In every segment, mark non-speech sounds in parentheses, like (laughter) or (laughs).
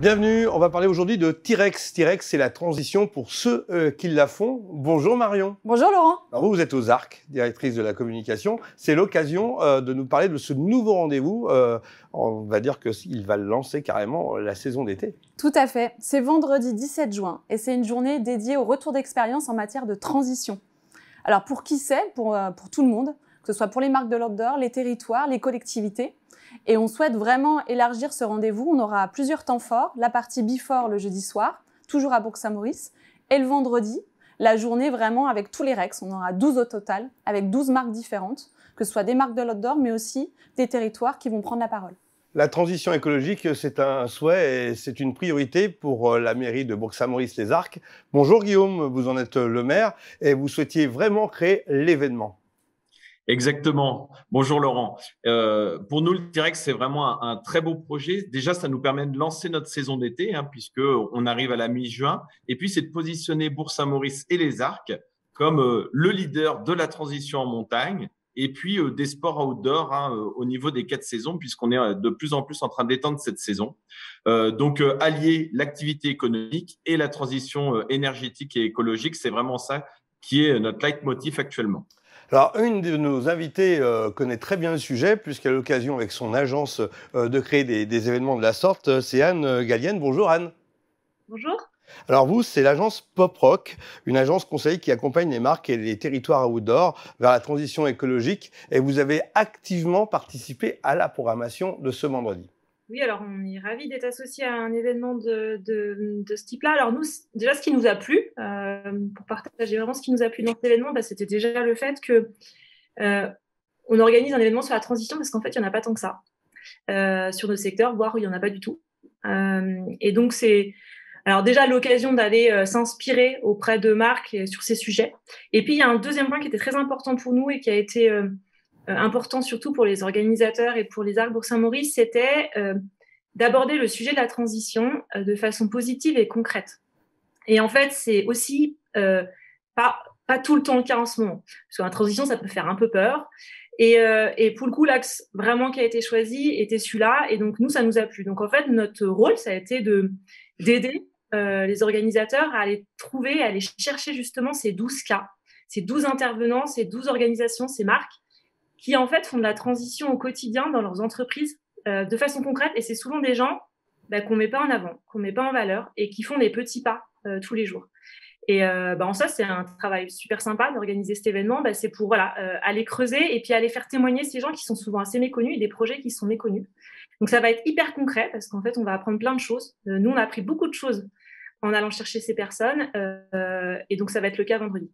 Bienvenue, on va parler aujourd'hui de T-Rex. T-Rex, c'est la transition pour ceux euh, qui la font. Bonjour Marion. Bonjour Laurent. vous, êtes aux Arcs, directrice de la communication. C'est l'occasion euh, de nous parler de ce nouveau rendez-vous. Euh, on va dire qu'il va lancer carrément la saison d'été. Tout à fait. C'est vendredi 17 juin et c'est une journée dédiée au retour d'expérience en matière de transition. Alors pour qui c'est pour tout le monde que ce soit pour les marques de l'outdoor, les territoires, les collectivités. Et on souhaite vraiment élargir ce rendez-vous. On aura plusieurs temps forts, la partie before le jeudi soir, toujours à Bourg-Saint-Maurice, et le vendredi, la journée vraiment avec tous les REX. On aura 12 au total, avec 12 marques différentes, que ce soit des marques de l'outdoor, mais aussi des territoires qui vont prendre la parole. La transition écologique, c'est un souhait et c'est une priorité pour euh, la mairie de Bourg-Saint-Maurice-les-Arcs. Bonjour Guillaume, vous en êtes le maire et vous souhaitiez vraiment créer l'événement. Exactement. Bonjour Laurent. Euh, pour nous, le direct, c'est vraiment un, très beau projet. Déjà, ça nous permet de lancer notre saison d'été, hein, puisque arrive à la mi-juin. Et puis, c'est de positionner Bourg-Saint-Maurice et les Arcs comme euh, le leader de la transition en montagne. Et puis euh, des sports outdoor hein, au niveau des quatre saisons, puisqu'on est de plus en plus en train d'étendre cette saison. donc allier l'activité économique et la transition énergétique et écologique, c'est vraiment ça qui est notre leitmotiv actuellement. Alors, une de nos invitées euh, connaît très bien le sujet, puisqu'elle a l'occasion, avec son agence, euh, de créer des, événements de la sorte. Euh, c'est Anne Gallienne. Bonjour, Anne. Bonjour. Alors, vous, c'est l'agence Pop Rock, une agence conseil qui accompagne les marques et les territoires à outdoor vers la transition écologique. Et vous avez activement participé à la programmation de ce vendredi. Oui, alors on est ravis d'être associé à un événement de, ce type-là. Alors nous, déjà ce qui nous a plu, euh, pour partager vraiment ce qui nous a plu dans cet événement, bah, c'était déjà le fait que euh, on organise un événement sur la transition parce qu'en fait, il n'y en a pas tant que ça euh, sur nos secteur, voire il n'y en a pas du tout. et donc c'est alors déjà l'occasion d'aller s'inspirer auprès de marques sur ces sujets. Et puis il y a un deuxième point qui était très important pour nous et qui a été euh, important surtout pour les organisateurs et pour les arts bourg Saint-Maurice, c'était euh, d'aborder le sujet de la transition euh, de façon positive et concrète. Et en fait, c'est aussi pas, pas tout le temps le cas en ce moment, parce que la transition, ça peut faire un peu peur. Et, et, pour le coup, l'axe vraiment qui a été choisi était celui-là. Et donc, nous, ça nous a plu. Donc, en fait, notre rôle, ça a été de, d'aider les organisateurs à aller trouver, à aller chercher justement ces 12 cas, ces 12 intervenants, ces 12 organisations, ces marques qui en fait font de la transition au quotidien dans leurs entreprises euh, de façon concrète. Et c'est souvent des gens bah, qu'on ne met pas en avant, qu'on ne met pas en valeur et qui font des petits pas euh, tous les jours. Et euh, bah, en ça, c'est un travail super sympa d'organiser cet événement. Bah, c'est pour aller creuser et puis aller faire témoigner ces gens qui sont souvent assez méconnus et des projets qui sont méconnus. Donc ça va être hyper concret parce qu'en fait, on va apprendre plein de choses. nous, on a appris beaucoup de choses en allant chercher ces personnes. et donc ça va être le cas vendredi.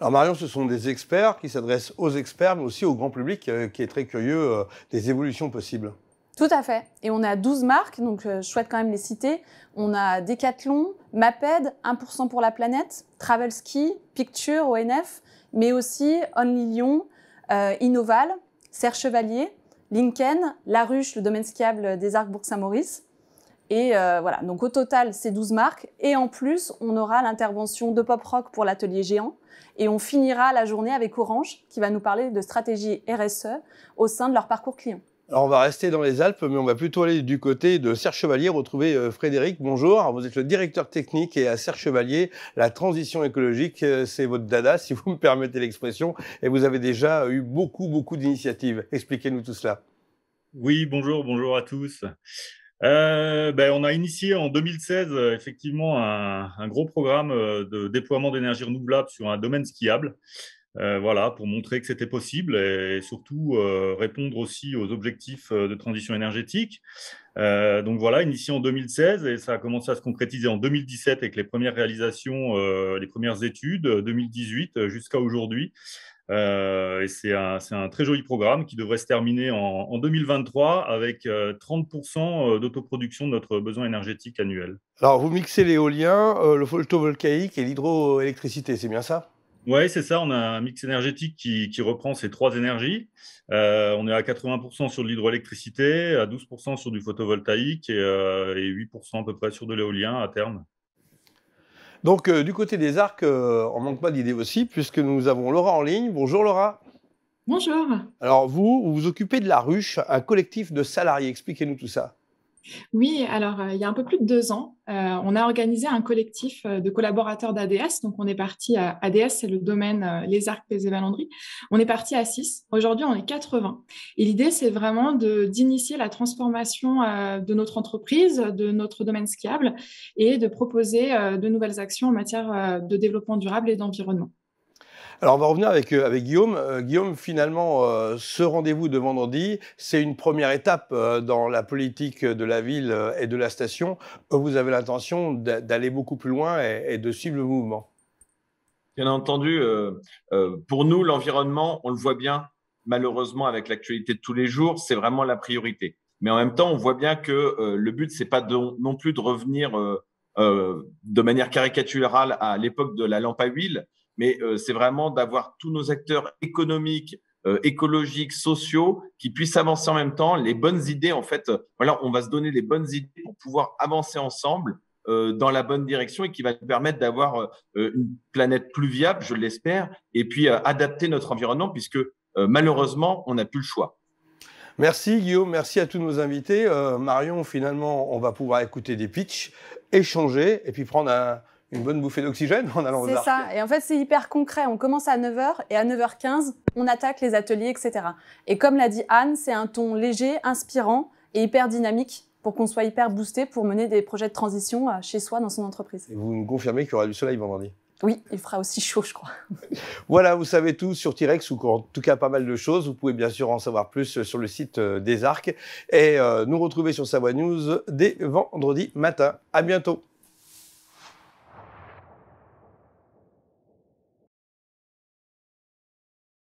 Alors Marion, ce sont des experts qui s'adressent aux experts, mais aussi au grand public euh, qui est très curieux euh, des évolutions possibles. Tout à fait. Et on a 12 marques, donc euh, je souhaite quand même les citer. On a Decathlon, Maped, 1% pour la planète, Travel Ski, Picture, ONF, mais aussi Only Lyon, Innoval, Serre Chevalier, Lincoln, La Ruche, le domaine skiable des Arcs Bourg-Saint-Maurice, et euh, voilà, donc au total, c'est 12 marques. Et en plus, on aura l'intervention de Pop Rock pour l'atelier géant. Et on finira la journée avec Orange, qui va nous parler de stratégie RSE au sein de leur parcours client. Alors on va rester dans les Alpes, mais on va plutôt aller du côté de Serre Chevalier, retrouver euh, Frédéric. Bonjour, vous êtes le directeur technique et à Serre Chevalier, la transition écologique, euh, c'est votre dada, si vous me permettez l'expression, et vous avez déjà eu beaucoup, beaucoup d'initiatives. Expliquez-nous tout cela. Oui, bonjour, bonjour à tous. Euh, ben, on a initié en 2016 euh, effectivement un, gros programme euh, de déploiement d'énergie renouvelable sur un domaine skiable. voilà, pour montrer que c'était possible et surtout répondre aussi aux objectifs de transition énergétique. donc voilà, initié en 2016 et ça a commencé à se concrétiser en 2017 avec les premières réalisations, les premières études, 2018 jusqu'à aujourd'hui. Euh, et c'est un, très joli programme qui devrait se terminer en, 2023 avec 30% euh, euh, d'autoproduction de notre besoin énergétique annuel. Alors, vous mixez l'éolien, le photovoltaïque et l'hydroélectricité, c'est bien ça oui, c'est ça. On a un mix énergétique qui, reprend ces trois énergies. on est à 80% sur l'hydroélectricité, à 12% sur du photovoltaïque et 8% à peu près sur de l'éolien à terme. Donc, euh, du côté des arcs, euh, on ne manque pas d'idées aussi, puisque nous avons Laura en ligne. Bonjour Laura. Bonjour. Alors, vous, vous vous occupez de La Ruche, un collectif de salariés. Expliquez-nous tout ça. Oui, alors euh, il y a un peu plus de deux ans, euh, on a organisé un collectif euh, de collaborateurs d'ADS. Donc on est parti à ADS, c'est le domaine Les Arcs, les et Valandry. On est parti à 6. Aujourd'hui, on est 80. Et l'idée, c'est vraiment d'initier la transformation de notre entreprise, de notre domaine skiable et de proposer de nouvelles actions en matière de développement durable et d'environnement. Alors on va revenir avec, euh, avec Guillaume. Euh, Guillaume, finalement, euh, ce rendez-vous de vendredi, c'est une première étape dans la politique de la ville et de la station. Vous avez l'intention d'aller beaucoup plus loin et, de suivre le mouvement. Bien entendu, pour nous, l'environnement, on le voit bien, malheureusement, avec l'actualité de tous les jours, c'est vraiment la priorité. Mais en même temps, on voit bien que le but, c'est pas non plus de revenir de manière caricaturale à l'époque de la lampe à huile, mais euh, c'est vraiment d'avoir tous nos acteurs économiques, euh, écologiques, sociaux qui puissent avancer en même temps. Les bonnes idées, en fait, euh, voilà, on va se donner les bonnes idées pour pouvoir avancer ensemble dans la bonne direction et qui va nous permettre d'avoir une planète plus viable, je l'espère, et puis adapter notre environnement puisque malheureusement, on n'a plus le choix. Merci Guillaume, merci à tous nos invités. Marion, finalement, on va pouvoir écouter des pitchs, échanger et puis prendre un, une bonne bouffée d'oxygène en allant aux C'est ça. Et en fait, c'est hyper concret. On commence à 9h et à 9h15, on attaque les ateliers, etc. Et comme l'a dit Anne, c'est un ton léger, inspirant et hyper dynamique pour qu'on soit hyper boosté pour mener des projets de transition euh, chez soi dans son entreprise. Et vous nous confirmez qu'il y aura du soleil vendredi oui, il fera aussi chaud, je crois. (laughs) voilà, vous savez tout sur T-Rex ou en tout cas pas mal de choses. Vous pouvez bien sûr en savoir plus euh, sur le site euh, des Arcs et nous retrouver sur Savoie News dès vendredi matin. À bientôt.